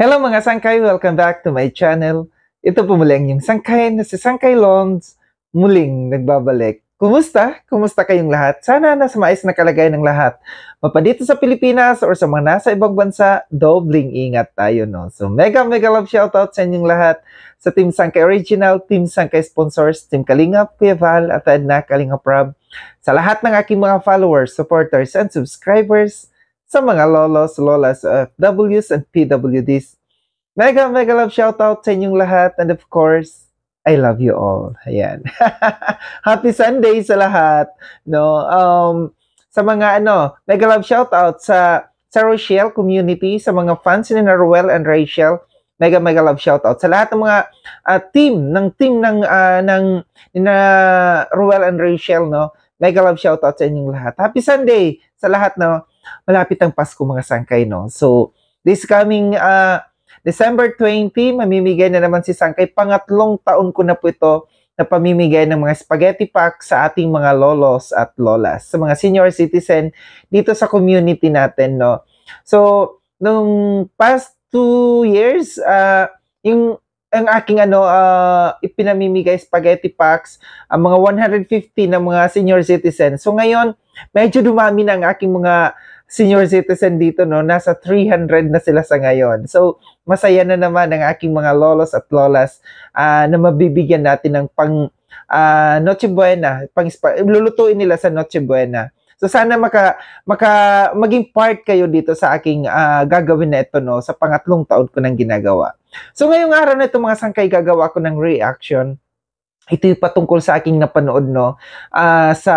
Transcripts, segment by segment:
Hello mga sangkay! Welcome back to my channel. Ito po muli ang yung sangkay na si Sangkay Lons muling nagbabalik. Kumusta? Kumusta kayong lahat? Sana nasa maayos na kalagay ng lahat. Mapadito sa Pilipinas or sa mga nasa ibang bansa, dobling ingat tayo no. So mega mega love shoutout sa inyong lahat. Sa Team Sangkay Original, Team Sangkay Sponsors, Team Kalinga, Kuya at Edna Kalinga Rob. Sa lahat ng aking mga followers, supporters, and subscribers, sa mga lolos, lolas, FWs, and PWDs. Mega, mega love shoutout sa inyong lahat. And of course, I love you all. Ayan. Happy Sunday sa lahat. No? Um, sa mga ano, mega love shoutout sa sa Rochelle community, sa mga fans ni Noel and Rachel, mega mega love shoutout sa lahat ng mga uh, team ng team ng uh, ng na Ruel and Rachel no. Mega love shoutout sa inyong lahat. Happy Sunday sa lahat no malapit ang Pasko mga sangkay, no? So, this coming uh, December 20, mamimigay na naman si Sangkay. Pangatlong taon ko na po ito na pamimigay ng mga spaghetti pack sa ating mga lolos at lolas, sa mga senior citizen dito sa community natin, no? So, nung past two years, uh, yung ang aking ano uh, ipinamimigay spaghetti packs ang mga 150 ng mga senior citizens. So ngayon, medyo dumami na ang aking mga senior citizen dito, no, nasa 300 na sila sa ngayon. So, masaya na naman ang aking mga lolos at lolas uh, na mabibigyan natin ng pang uh, Noche Buena, pang, lulutuin nila sa Noche Buena. So sana maka, maka maging part kayo dito sa aking uh, gagawin na ito no sa pangatlong taon ko nang ginagawa. So ngayong araw na ito mga sangkay gagawa ko ng reaction. Ito yung patungkol sa aking napanood no uh, sa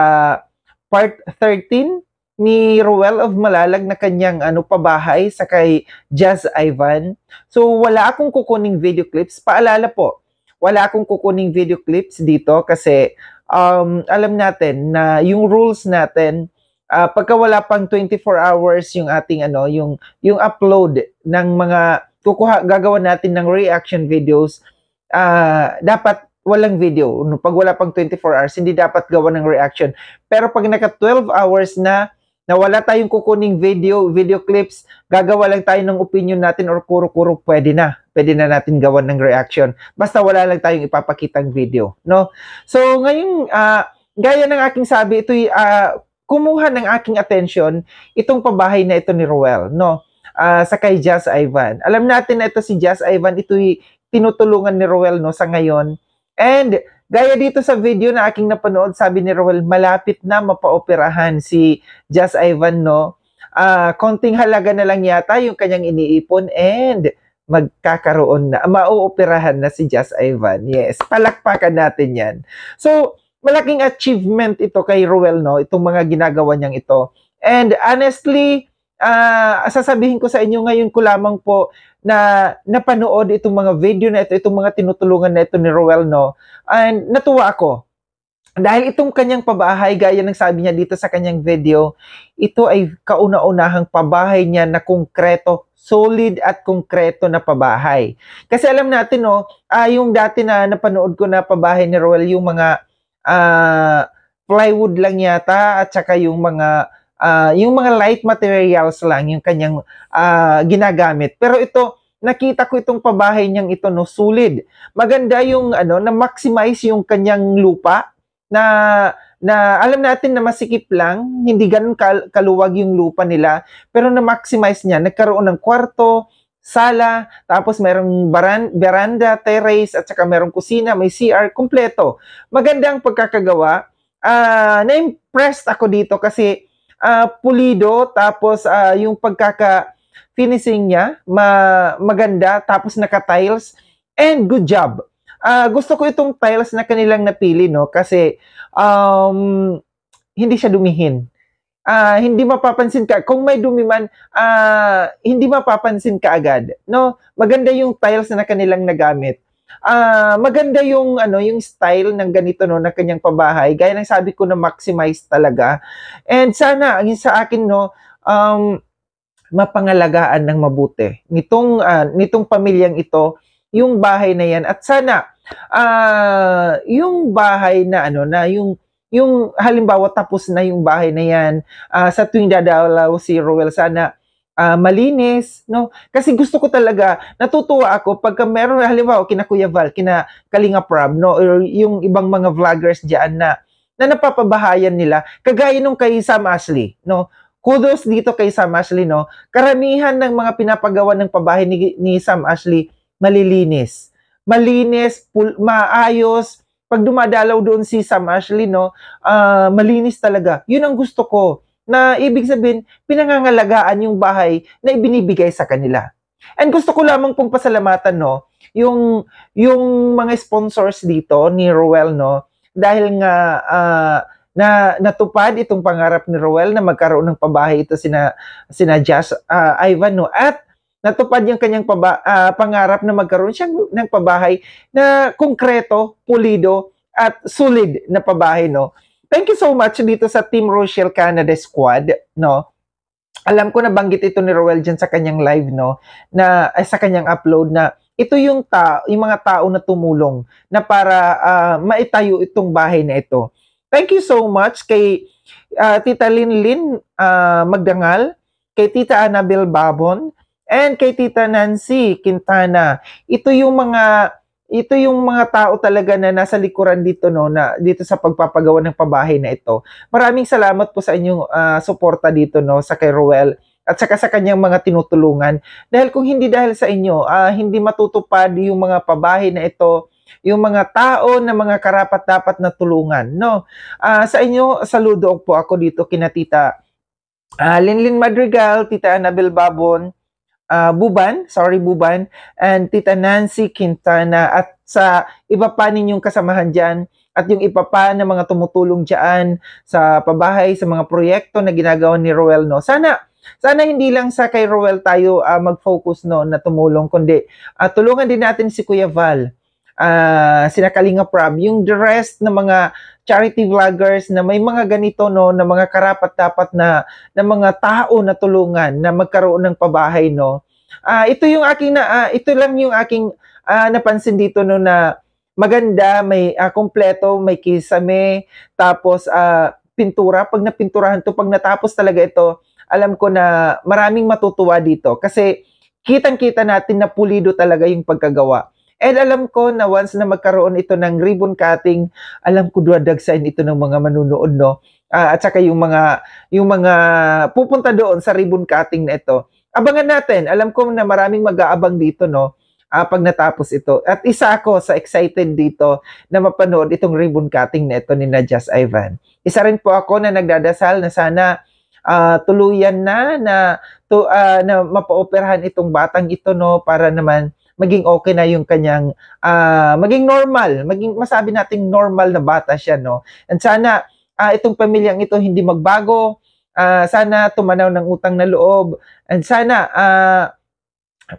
part 13 ni Roel of Malalag na kanyang ano pabahay sa kay Jazz Ivan. So wala akong kukuning video clips. Paalala po, wala akong kukuning video clips dito kasi um, alam natin na yung rules natin uh, pagka wala pang 24 hours yung ating ano yung yung upload ng mga kukuha gagawa natin ng reaction videos uh, dapat walang video no pag wala pang 24 hours hindi dapat gawa ng reaction pero pag naka 12 hours na na wala tayong kukuning video, video clips, gagawa lang tayo ng opinion natin or kuro-kuro pwede na. Pwede na natin gawan ng reaction. Basta wala lang tayong ipapakitang video, no? So, ngayon, uh, ah, gaya ng aking sabi, ito'y uh, kumuha ng aking attention itong pabahay na ito ni Ruel, no? Uh, sa kay Jazz Ivan. Alam natin na ito si Jazz Ivan, ito'y tinutulungan ni Ruel, no, sa ngayon. And Gaya dito sa video na aking napanood, sabi ni Roel, malapit na mapaoperahan si Jazz Ivan, no? Uh, konting halaga na lang yata yung kanyang iniipon and magkakaroon na, mauoperahan na si Jazz Ivan. Yes, palakpakan natin yan. So, malaking achievement ito kay Roel, no? Itong mga ginagawa niyang ito. And honestly, uh, sasabihin ko sa inyo ngayon ko lamang po na napanood itong mga video na ito, itong mga tinutulungan na ito ni Roel, no? And natuwa ako. Dahil itong kanyang pabahay, gaya ng sabi niya dito sa kanyang video, ito ay kauna-unahang pabahay niya na konkreto, solid at konkreto na pabahay. Kasi alam natin, no, uh, yung dati na napanood ko na pabahay ni Roel, yung mga uh, plywood lang yata at saka yung mga uh, yung mga light materials lang yung kanyang uh, ginagamit. Pero ito, nakita ko itong pabahay niyang ito no solid. Maganda yung ano na maximize yung kanyang lupa na na alam natin na masikip lang, hindi ganun kal- kaluwag yung lupa nila, pero na maximize niya, nagkaroon ng kwarto, sala, tapos merong baran- veranda, terrace, at saka merong kusina, may CR, kumpleto. Maganda ang pagkakagawa. Uh, na-impressed ako dito kasi uh, pulido tapos uh, yung pagkaka finishing niya ma- maganda tapos naka-tiles and good job. Uh, gusto ko itong tiles na kanilang napili no kasi um, hindi siya dumihin. Uh, hindi mapapansin ka kung may dumi man uh, hindi mapapansin ka agad no maganda yung tiles na kanilang nagamit Ah, uh, maganda yung ano, yung style ng ganito no na kanyang pabahay. Gaya ng sabi ko na maximize talaga. And sana ang sa akin no, um mapangalagaan ng mabuti nitong uh, nitong pamilyang ito, yung bahay na yan at sana uh, yung bahay na ano na yung yung halimbawa tapos na yung bahay na yan uh, sa tuwing dadalaw si Roel sana uh, malinis, no? Kasi gusto ko talaga, natutuwa ako pagka meron, halimbawa, kina Kuya Val, kina Kalinga Prab, no? Or yung ibang mga vloggers dyan na, na napapabahayan nila, kagaya nung kay Sam Ashley, no? Kudos dito kay Sam Ashley, no? Karamihan ng mga pinapagawa ng pabahay ni, ni Sam Ashley, malilinis. Malinis, pul- maayos, pag dumadalaw doon si Sam Ashley, no, uh, malinis talaga. Yun ang gusto ko na ibig sabihin, pinangangalagaan yung bahay na ibinibigay sa kanila. And gusto ko lamang pong pasalamatan, no, yung, yung mga sponsors dito ni Roel, no, dahil nga uh, na natupad itong pangarap ni Roel na magkaroon ng pabahay ito sina sina Jas uh, ah, Ivan no at natupad yung kanyang paba, uh, pangarap na magkaroon siya ng pabahay na konkreto, pulido at solid na pabahay no thank you so much dito sa Team Rochelle Canada squad, no? Alam ko na banggit ito ni Roel diyan sa kanyang live, no? Na ay, eh, sa kanyang upload na ito yung ta yung mga tao na tumulong na para uh, maitayo itong bahay na ito. Thank you so much kay uh, Tita Linlin uh, ah, Magdangal, kay Tita Annabel Babon, and kay Tita Nancy Quintana. Ito yung mga ito yung mga tao talaga na nasa likuran dito no na dito sa pagpapagawa ng pabahay na ito. Maraming salamat po sa inyong uh, suporta dito no sa kay Roel at saka sa kanyang mga tinutulungan dahil kung hindi dahil sa inyo uh, hindi matutupad yung mga pabahay na ito yung mga tao na mga karapat dapat na tulungan no uh, sa inyo saludo po ako dito kinatita uh, Linlin Madrigal tita Annabel Babon uh, Buban, sorry Buban, and Tita Nancy Quintana at sa iba pa ninyong kasamahan dyan at yung iba pa na mga tumutulong dyan sa pabahay, sa mga proyekto na ginagawa ni Roel. No? Sana sana hindi lang sa kay Roel tayo uh, mag-focus no na tumulong kundi uh, tulungan din natin si Kuya Val uh, ah, sila Kalinga Prab, yung the rest ng mga charity vloggers na may mga ganito no na mga karapat dapat na na mga tao na tulungan na magkaroon ng pabahay no. Ah uh, ito yung aking na uh, ito lang yung aking uh, napansin dito no na maganda, may uh, kumpleto, may kisame, tapos uh, pintura. Pag napinturahan to, pag natapos talaga ito, alam ko na maraming matutuwa dito kasi kitang-kita natin na pulido talaga yung pagkagawa. And alam ko na once na magkaroon ito ng ribbon cutting, alam ko duwadagsain ito ng mga manunood, no? Uh, at saka yung mga, yung mga pupunta doon sa ribbon cutting na ito. Abangan natin. Alam ko na maraming mag-aabang dito, no? Uh, pag natapos ito. At isa ako sa excited dito na mapanood itong ribbon cutting na ito ni Najas Ivan. Isa rin po ako na nagdadasal na sana uh, tuluyan na na to uh, na mapaoperahan itong batang ito no para naman maging okay na yung kanyang uh, maging normal, maging masabi nating normal na bata siya no. And sana uh, itong pamilyang ito hindi magbago. Uh, sana tumanaw ng utang na loob. And sana uh,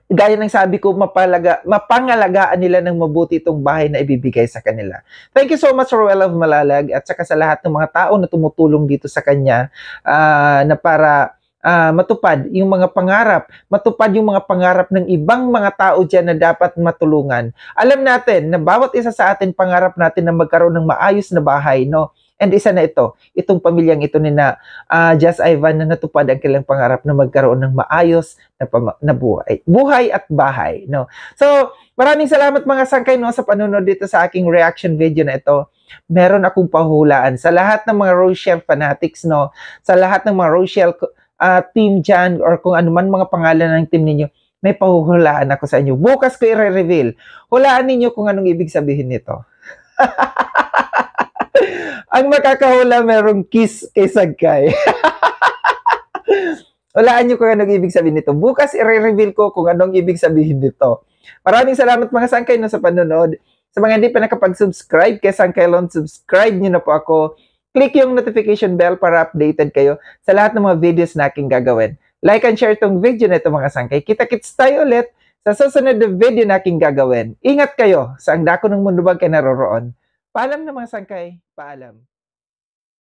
gaya ng sabi ko, mapalaga, mapangalagaan nila ng mabuti itong bahay na ibibigay sa kanila. Thank you so much, Roel of Malalag, at saka sa lahat ng mga tao na tumutulong dito sa kanya uh, na para uh, matupad yung mga pangarap, matupad yung mga pangarap ng ibang mga tao dyan na dapat matulungan. Alam natin na bawat isa sa atin pangarap natin na magkaroon ng maayos na bahay, no? And isa na ito, itong pamilyang ito ni na uh, Jazz Ivan na natupad ang kanilang pangarap na magkaroon ng maayos na, pama- na buhay. Buhay at bahay. No? So, maraming salamat mga sangkay no, sa panonood dito sa aking reaction video na ito meron akong pahulaan sa lahat ng mga Rochelle fanatics, no? Sa lahat ng mga Rochelle uh, team dyan or kung anuman mga pangalan ng team ninyo, may pahuhulaan ako sa inyo. Bukas ko i-reveal. Hulaan ninyo kung anong ibig sabihin nito. Ang makakahula merong kiss kay Sagkay. Hulaan nyo kung anong ibig sabihin nito. Bukas i-reveal ko kung anong ibig sabihin nito. Maraming salamat mga Sangkay na sa panonood. Sa mga hindi pa nakapag-subscribe kay Sangkay Lon, subscribe nyo na po ako click yung notification bell para updated kayo sa lahat ng mga videos na aking gagawin. Like and share tong video na ito mga sangkay. Kita-kits tayo ulit sa susunod na video na aking gagawin. Ingat kayo sa ang dako ng mundo bang kayo naroroon. Paalam na mga sangkay, paalam.